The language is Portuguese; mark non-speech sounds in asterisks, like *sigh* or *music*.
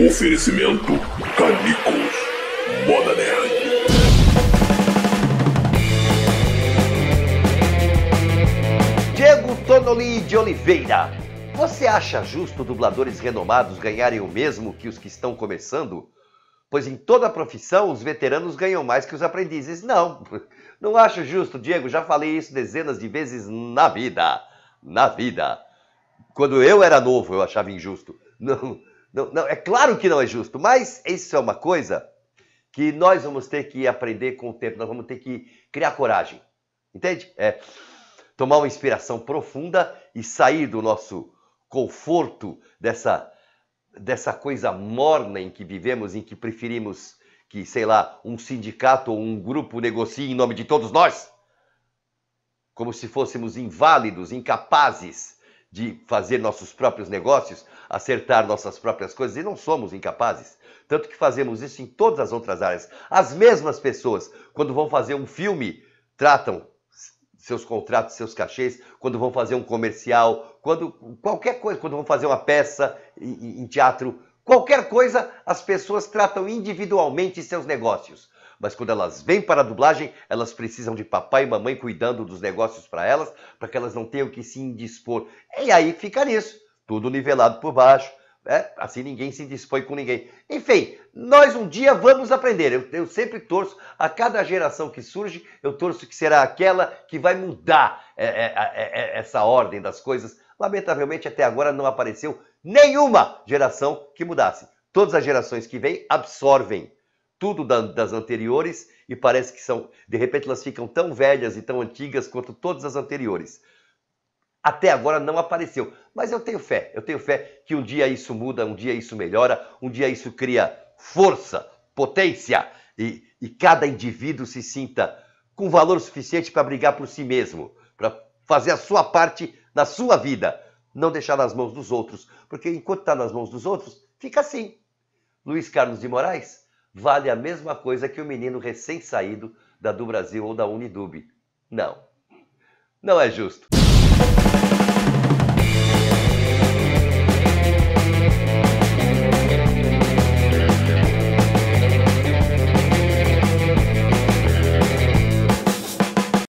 Oferecimento Canicos. Moda Nerd. Diego Tonoli de Oliveira. Você acha justo dubladores renomados ganharem o mesmo que os que estão começando? Pois em toda profissão os veteranos ganham mais que os aprendizes. Não, *laughs* não acho justo, Diego. Já falei isso dezenas de vezes na vida. Na vida. Quando eu era novo, eu achava injusto. Não, não, não, é claro que não é justo, mas isso é uma coisa que nós vamos ter que aprender com o tempo, nós vamos ter que criar coragem, entende? É tomar uma inspiração profunda e sair do nosso conforto, dessa, dessa coisa morna em que vivemos, em que preferimos que, sei lá, um sindicato ou um grupo negocie em nome de todos nós, como se fôssemos inválidos, incapazes de fazer nossos próprios negócios, acertar nossas próprias coisas e não somos incapazes. Tanto que fazemos isso em todas as outras áreas. As mesmas pessoas, quando vão fazer um filme, tratam seus contratos, seus cachês, quando vão fazer um comercial, quando qualquer coisa, quando vão fazer uma peça em, em teatro, qualquer coisa, as pessoas tratam individualmente seus negócios mas quando elas vêm para a dublagem, elas precisam de papai e mamãe cuidando dos negócios para elas, para que elas não tenham que se indispor. E aí fica nisso, tudo nivelado por baixo. É, assim ninguém se dispõe com ninguém. Enfim, nós um dia vamos aprender. Eu, eu, sempre torço, a cada geração que surge, eu torço que será aquela que vai mudar é, é, é, é, é essa ordem das coisas. Lamentavelmente, até agora não apareceu nenhuma geração que mudasse. Todas as gerações que vêm absorvem tudo da, das anteriores e parece que são, de repente, elas ficam tão velhas e tão antigas quanto todas as anteriores. Até agora não apareceu, mas eu tenho fé, eu tenho fé que um dia isso muda, um dia isso melhora, um dia isso cria força, potência e, e cada indivíduo se sinta com valor suficiente para brigar por si mesmo, para fazer a sua parte na sua vida, não deixar nas mãos dos outros, porque enquanto está nas mãos dos outros, fica assim. Luiz Carlos de Moraes vale a mesma coisa que o menino recém-saído da do Brasil ou da Unidub. Não. Não é justo.